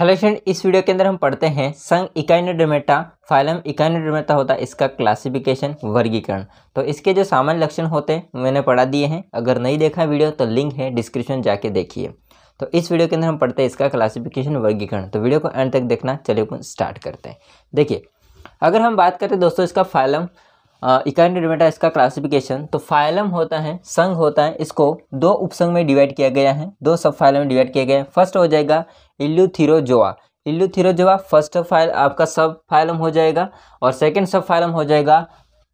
hello friend इस video के अंदर हम पढ़ते हैं संघ इकाइनोडोमेटा फाइलम इकाइनोडोमेटा होता है इसका क्लासिफिकेशन वर्गीकरण तो इसके जो सामान्य लक्षण होते हैं मैंने पढ़ा दिए हैं अगर नहीं देखा वीडियो तो लिंक है डिस्क्रिप्शन जाके देखिए तो इस वीडियो के अंदर हम पढ़ते हैं इसका क्लासिफिकेशन वर्गीकरण तो वीडियो को एंड तक देखना चलिए अपन स्टार्ट करते हैं देखिए अगर हम बात करते हैं दोस्तों इसका फाइलम इकाइनोडोमेटा इसका क्लासिफिकेशन तो फाइलम होता है संघ होता है इसको दो उपसंघ में डिवाइड किया गया है दो सब फाइलम में डिवाइड किया गया है फर्स्ट हो जाएगा इल्यूथीरोजोआ इल्यूथीरोजोआ फर्स्ट फाइल आपका सब फाइलम हो जाएगा और सेकेंड सब फाइलम हो जाएगा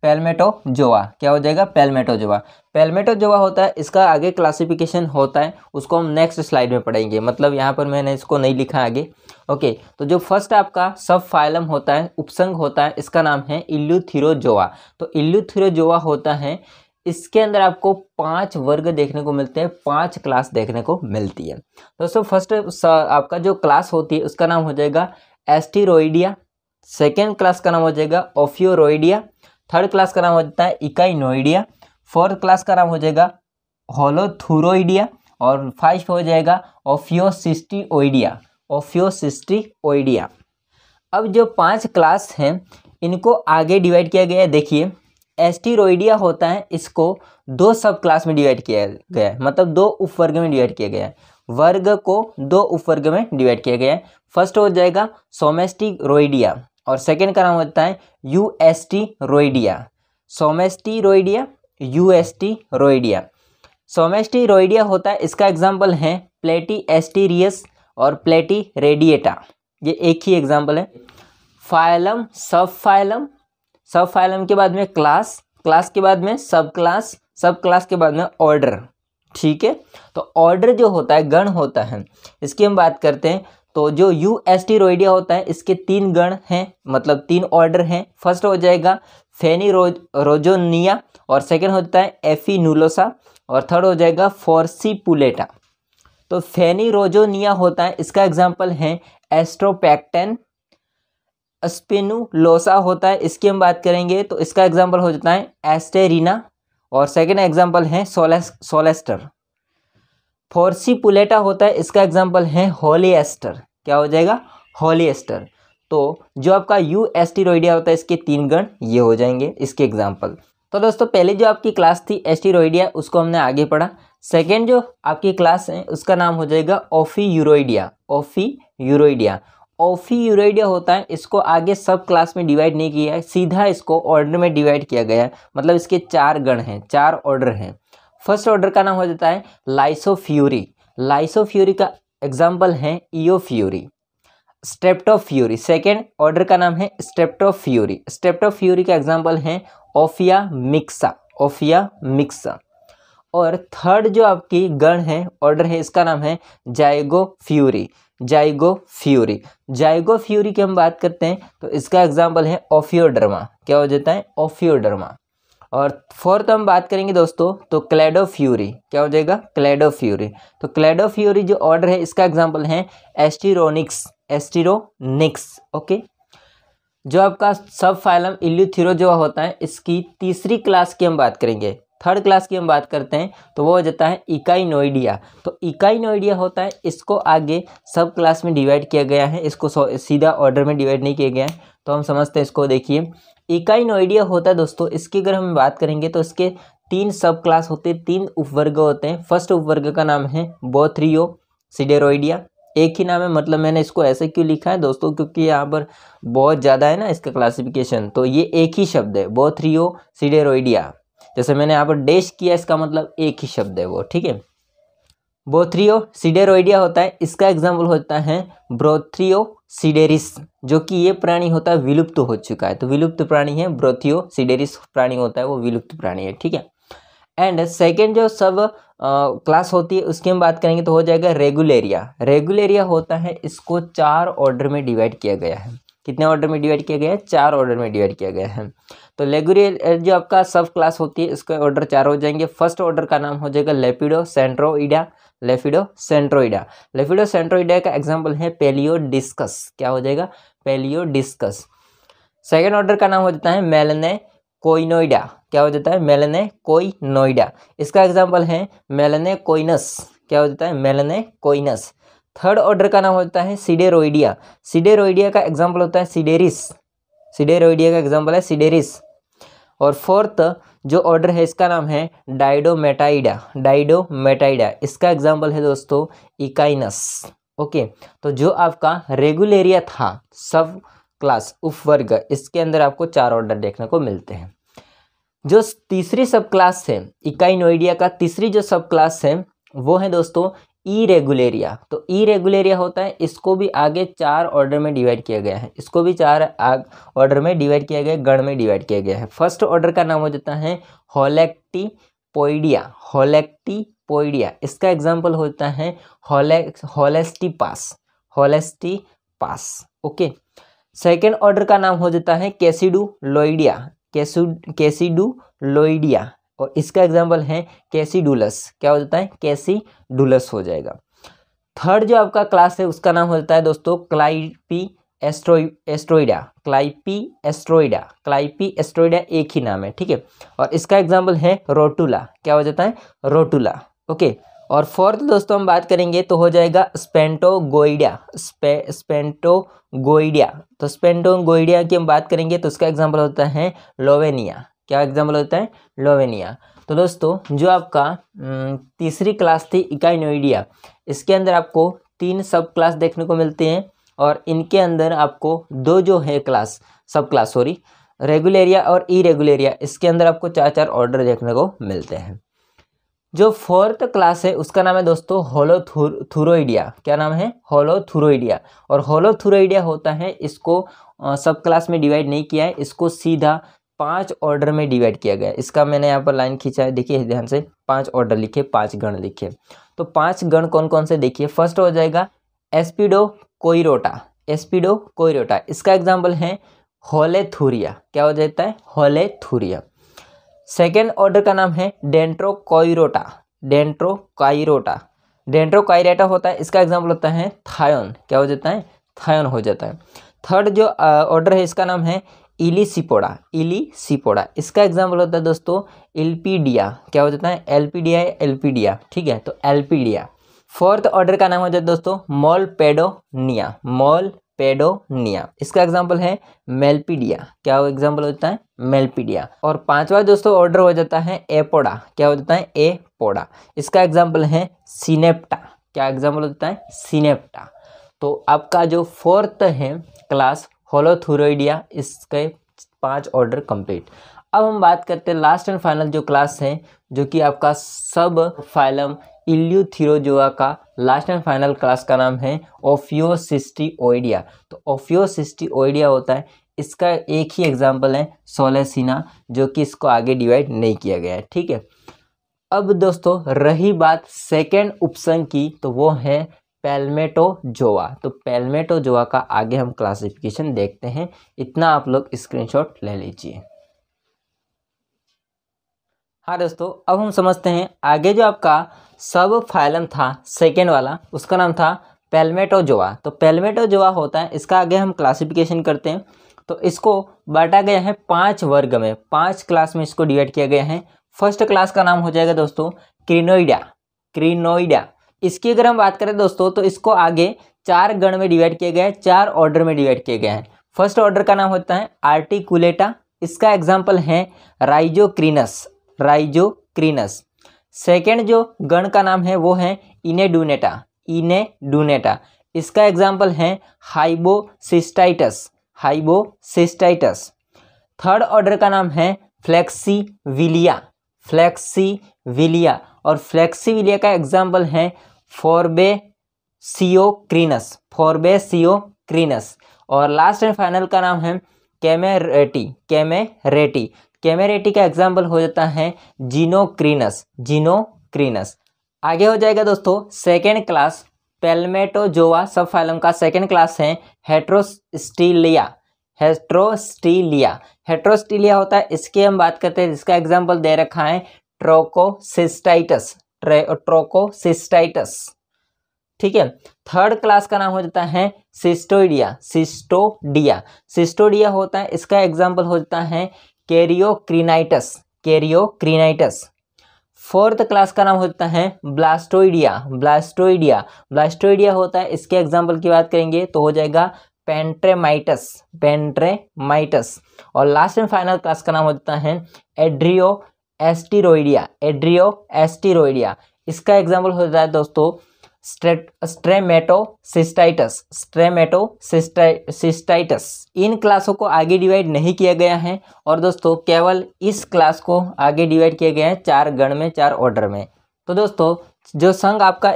पेलमेटोजोआ क्या हो जाएगा पेलमेटोजोआ पेलमेटोजोआ होता है इसका आगे क्लासिफिकेशन होता है उसको हम नेक्स्ट स्लाइड में पढ़ेंगे मतलब यहाँ पर मैंने इसको नहीं लिखा आगे ओके तो जो फर्स्ट आपका सब फाइलम होता है उपसंग होता है इसका नाम है इल्यूथीरोजोआ तो इल्यूथीरोजोआ होता है इसके अंदर आपको पांच वर्ग देखने को मिलते हैं पांच क्लास देखने को मिलती है दोस्तों फर्स्ट आपका जो क्लास होती है उसका नाम हो जाएगा एस्टीरोइडिया सेकेंड क्लास का नाम हो जाएगा ओफियोरोइडिया थर्ड क्लास का नाम हो जाता है इकाइनोइडिया फोर्थ क्लास का नाम हो जाएगा होलोथुरोइडिया और फाइव हो जाएगा ओफियोसिस्टीओइडिया ओफियोसिस्टीओइडिया अब जो पांच क्लास हैं इनको आगे डिवाइड किया गया है देखिए एस्टीरोडिया होता है इसको दो सब क्लास में डिवाइड किया गया है मतलब दो उपवर्ग में डिवाइड किया गया है वर्ग को दो उपवर्ग में डिवाइड किया गया है फर्स्ट हो जाएगा रोइडिया और सेकेंड का नाम होता है यू एस टी रोइडिया रोइडिया यू एस टी रोइडिया रोइडिया होता है इसका एग्जाम्पल है प्लेटी एस्टीरियस और प्लेटी रेडिएटा ये एक ही एग्जाम्पल है phylum subphylum subphylum के बाद में क्लास क्लास के बाद में सब क्लास सब क्लास के बाद में ऑर्डर ठीक है तो ऑर्डर जो होता है गण होता है इसकी हम बात करते हैं तो जो यू एस टी रोइडिया होता है इसके तीन गण हैं मतलब तीन ऑर्डर हैं फर्स्ट हो जाएगा फेनी रोज रोजोनिया और सेकंड होता है एफी नूलोसा और थर्ड हो जाएगा फोर्सी पुलेटा तो फेनी रोजोनिया होता है इसका एग्जाम्पल है एस्ट्रोपैक्टेन स्पिनुलोसा होता है इसकी हम बात करेंगे तो इसका एग्जाम्पल हो जाता है एस्टेरिना और सेकेंड एग्जाम्पल है सोलेस सोलेस्टर फोर्सीपुलेटा होता है इसका एग्जाम्पल है होलीएस्टर क्या हो जाएगा होलीएस्टर तो जो आपका यू एस्टीरोडिया होता है इसके तीन गण ये हो जाएंगे इसके एग्जाम्पल तो दोस्तों पहले जो आपकी क्लास थी एस्टीरोडिया उसको हमने आगे पढ़ा सेकेंड जो आपकी क्लास है उसका नाम हो जाएगा ऑफी यूरोडिया ऑफी यूरोडिया ऑफी यूराइडिया होता है इसको आगे सब क्लास में डिवाइड नहीं किया है सीधा इसको ऑर्डर में डिवाइड किया गया है मतलब इसके चार गण हैं चार ऑर्डर हैं फर्स्ट ऑर्डर का नाम हो जाता है लाइसोफ्यूरी लाइसोफ्यूरी का एग्जाम्पल है ईओफ्यूरी स्टेप्टोफ्यूरी सेकेंड ऑर्डर का नाम है स्टेप्टोफ्यूरी स्टेप्टोफ्यूरी का एग्जाम्पल है ओफिया मिक्सा ओफिया मिक्सा और थर्ड जो आपकी गण है ऑर्डर है इसका नाम है जाइगो फ्यूरी जाइगो फ्यूरी जाइगो फ्यूरी की हम बात करते हैं तो इसका एग्जाम्पल है ओफियोडर्मा क्या हो जाता है ओफियोडर्मा और फोर्थ हम बात करेंगे दोस्तों तो क्लेडो फ्यूरी क्या हो जाएगा क्लेडो फ्यूरी तो क्लेडो फ्यूरी जो ऑर्डर है इसका एग्जाम्पल है एस्टिरोनिक्स एस्टिरोनिक्स ओके जो आपका सब फाइलम इल्यूथिरो जो होता है इसकी तीसरी क्लास की हम बात करेंगे थर्ड क्लास की हम बात करते हैं तो वो हो जाता है इकाइनोइडिया तो इकाइनोइडिया होता है इसको आगे सब क्लास में डिवाइड किया गया है इसको सीधा ऑर्डर में डिवाइड नहीं किया गया है तो हम समझते हैं इसको देखिए इकाइनोइडिया होता है दोस्तों इसकी अगर हम बात करेंगे तो इसके तीन सब क्लास होते हैं तीन उपवर्ग होते हैं फर्स्ट उपवर्ग का नाम है बोथ्रियो सीडेरोइडिया एक ही नाम है मतलब मैंने इसको ऐसे क्यों लिखा है दोस्तों क्योंकि यहाँ पर बहुत ज़्यादा है ना इसका क्लासिफिकेशन तो ये एक ही शब्द है बोथ्रियो सीडेरोइडिया जैसे मैंने यहाँ पर डैश किया इसका मतलब एक ही शब्द है वो ठीक है बोथ्रियो सीडेरोइडिया होता है इसका एग्जाम्पल होता है ब्रोथ्रियो सीडेरिस जो कि ये प्राणी होता है विलुप्त हो चुका है तो विलुप्त प्राणी है ब्रोथियो सीडेरिस प्राणी होता है वो विलुप्त प्राणी है ठीक है एंड सेकेंड जो सब क्लास होती है उसकी हम बात करेंगे तो हो जाएगा रेगुलेरिया रेगुलेरिया होता है इसको चार ऑर्डर में डिवाइड किया गया है कितने ऑर्डर में डिवाइड किया गया है चार ऑर्डर में डिवाइड किया गया है तो लेगुरियल जो आपका सब क्लास होती है इसके ऑर्डर चार हो जाएंगे फर्स्ट ऑर्डर का नाम हो जाएगा लेपिडो सेंट्रोइडा लेफिडो सेंट्रोइडा लेफिडो सेंट्रोइडा का एग्जाम्पल है पेलियो डिस्कस क्या हो जाएगा पेलियो डिस्कस सेकेंड ऑर्डर का नाम हो जाता है मेलने कोइनोइडा क्या हो जाता है मेलने कोइनोइडा इसका एग्जाम्पल है मेलने कोइनस क्या हो जाता है मेलने कोइनस थर्ड ऑर्डर का नाम होता है सीडेरोइडिया सीडेरोइडिया का एग्जाम्पल होता है सीडेरिस सीडेरोइडिया का एग्जाम्पल है सीडेरिस और फोर्थ जो ऑर्डर है इसका नाम है डाइडोमेटाइडा डाइडोमेटाइडा इसका एग्जाम्पल है दोस्तों इकाइनस ओके तो जो आपका रेगुलेरिया था सब क्लास उप वर्ग इसके अंदर आपको चार ऑर्डर देखने को मिलते हैं जो तीसरी सब क्लास है इकाइनोइडिया का तीसरी जो सब क्लास है वो है दोस्तों ई रेगुलेरिया तो ई रेगुलेरिया होता है इसको भी आगे चार ऑर्डर में डिवाइड किया गया है इसको भी चार ऑर्डर में डिवाइड किया गया है गण में डिवाइड किया गया है फर्स्ट ऑर्डर का नाम हो जाता है होलेक्टी पोइडिया होलेक्टी पोइडिया इसका एग्जाम्पल होता है होले होलेस्टी पास होलेस्टी पास ओके सेकेंड ऑर्डर का नाम हो जाता है कैसीडू लोइडिया कैसीडू लोइडिया और इसका एग्जाम्पल है कैसी डुलस क्या हो जाता है कैसी डुलस हो जाएगा थर्ड जो आपका क्लास है उसका नाम हो जाता है दोस्तों क्लाइपी एस्ट्रो एस्ट्रोइडा क्लाइपी एस्ट्रोइडा क्लाइपी एस्ट्रोइडा एक ही नाम है ठीक है और इसका एग्जाम्पल है रोटूला क्या हो जाता है रोटूला ओके और फोर्थ दोस्तों हम बात करेंगे तो हो जाएगा स्पेंटोगोइडिया स्पे स्पेंटोगोइडिया तो स्पेंटोगोइडिया की हम बात करेंगे तो उसका एग्जाम्पल होता है लोवेनिया क्या एग्जाम्पल होता है लोवेनिया तो दोस्तों जो आपका तीसरी क्लास थी इकाइनोइडिया इसके अंदर आपको तीन सब क्लास देखने को मिलते हैं और इनके अंदर आपको दो जो है क्लास सब क्लास सॉरी रेगुलेरिया और इरेगुलेरिया इसके अंदर आपको चार चार ऑर्डर देखने को मिलते हैं जो फोर्थ क्लास है उसका नाम है दोस्तों होलो थुरोइडिया क्या नाम है होलो थुरोइडिया और होलो थुरोइडिया होता है इसको सब क्लास में डिवाइड नहीं किया है इसको सीधा पांच ऑर्डर में डिवाइड किया गया इसका मैंने यहाँ पर लाइन खींचा है देखिए ध्यान से पांच ऑर्डर लिखे पांच गण लिखे तो पांच गण कौन कौन से देखिए फर्स्ट हो जाएगा एस्पिडो कोयरोटा एस्पिडो कोयरोटा इसका एग्जाम्पल है होले थूरिया क्या हो जाता है होले थूरिया सेकेंड ऑर्डर का नाम है डेंट्रो कोयरोटा डेंट्रो कायरोटा डेंट्रो कायरेटा होता है इसका एग्जाम्पल होता है थायोन क्या हो जाता है थायोन हो जाता है थर्ड जो ऑर्डर है इसका नाम है इली सिपोड़ा इली सिपोड़ा इसका एग्जाम्पल होता है दोस्तों एलपीडिया क्या हो जाता है एलपीडिया है एलपीडिया ठीक है तो एलपीडिया फोर्थ ऑर्डर का नाम हो जाता है दोस्तों मॉल पेडोनिया मॉल पेडोनिया इसका एग्जाम्पल है मेल्पीडिया क्या एग्जाम्पल हो जाता है मेल्पीडिया और पांचवा दोस्तों ऑर्डर हो जाता है एपोडा क्या हो जाता है एपोडा इसका एग्जाम्पल है सिनेप्टा क्या एग्जाम्पल होता है सिनेप्टा तो आपका जो फोर्थ है क्लास होलोथुरोइडिया इसके पांच ऑर्डर कंप्लीट अब हम बात करते हैं लास्ट एंड फाइनल जो क्लास है जो कि आपका सब फाइलम इल्यूथिरोजोआ का लास्ट एंड फाइनल क्लास का नाम है ओफियोसिस्टिओइडिया तो ओफियोसिस्टिओइडिया होता है इसका एक ही एग्जाम्पल है सोलेसिना जो कि इसको आगे डिवाइड नहीं किया गया है ठीक है अब दोस्तों रही बात सेकेंड उपसंग की तो वो है पेलमेटो जोआ तो पेलमेटो जोआ का आगे हम क्लासिफिकेशन देखते हैं इतना आप लोग स्क्रीनशॉट ले लीजिए हाँ दोस्तों अब हम समझते हैं आगे जो आपका सब फाइलम था सेकेंड वाला उसका नाम था पेलमेटो जोआ तो पेलमेटो जोआ होता है इसका आगे हम क्लासिफिकेशन करते हैं तो इसको बांटा गया है पांच वर्ग में पांच क्लास में इसको डिवाइड किया गया है फर्स्ट क्लास का नाम हो जाएगा दोस्तों क्रिनोइडा क्रिनोइडा इसकी अगर हम बात करें दोस्तों तो इसको आगे चार गण में डिवाइड किया गया है चार ऑर्डर में डिवाइड किया गया है फर्स्ट ऑर्डर का नाम होता है आर्टिकुलेटा इसका एग्जाम्पल है राइजोक्रीनस राइजोक्रीनस सेकेंड जो गण का नाम है वो है इनेडूनेटा इनेडूनेटा इसका एग्जाम्पल है हाइबोसिस्टाइटस हाइबोसिस्टाइटस थर्ड ऑर्डर का नाम है फ्लैक्सीविलिया विलिया और विलिया का एग्जाम्पल है फॉरबे सीओ क्रीनस फॉरबे सीओ क्रीनस और लास्ट एंड फाइनल का नाम है कैमेरेटी कैमेरेटी कैमेरेटी का एग्जाम्पल हो जाता है जीनोक्रीनस जीनोक्रीनस आगे हो जाएगा दोस्तों सेकेंड क्लास पेलमेटोजोवा सब फाइलम का सेकेंड क्लास है हेट्रोस्टीलिया हेट्रोस्टीलिया हेट्रोस्टीलिया होता है इसकी हम बात करते हैं जिसका एग्जाम्पल दे रखा है ट्रोकोसिस्टाइटस ट्रोकोसिस्टाइटस ठीक है थर्ड क्लास का नाम हो जाता है सिस्टोडिया सिस्टोडिया सिस्टोडिया होता है इसका एग्जाम्पल हो जाता है कैरियोक्रीनाइटस कैरियोक्रीनाइटस फोर्थ क्लास का नाम हो जाता है ब्लास्टोइडिया ब्लास्टोइडिया ब्लास्टोइडिया होता है इसके एग्जाम्पल की बात करेंगे तो हो जाएगा पेंट्रेमाइटस पेंट्रेमाइटस और लास्ट एंड फाइनल क्लास का नाम हो जाता है एड्रियो एस्टीरोडिया एड्रियो एस्टीरोडिया इसका एग्जाम्पल हो जाता है दोस्तों स्ट्रेमेटोसिस्टाइटस स्ट्रेमेटोसिस्टाइटस इन क्लासों को आगे डिवाइड नहीं किया गया है और दोस्तों केवल इस क्लास को आगे डिवाइड किया गया है चार गण में चार ऑर्डर में तो दोस्तों जो संघ आपका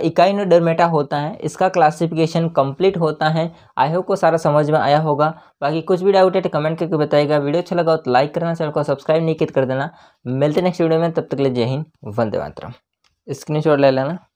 डरमेटा होता है इसका क्लासिफिकेशन कंप्लीट होता है आई होप को सारा समझ में आया होगा बाकी कुछ भी डाउट है तो कमेंट करके बताएगा वीडियो अच्छा लगा तो लाइक करना चैनल को सब्सक्राइब नहीं तो कर देना मिलते नेक्स्ट वीडियो में तब तक ले जय हिंद वंदे मातरम स्क्रीन ले लेना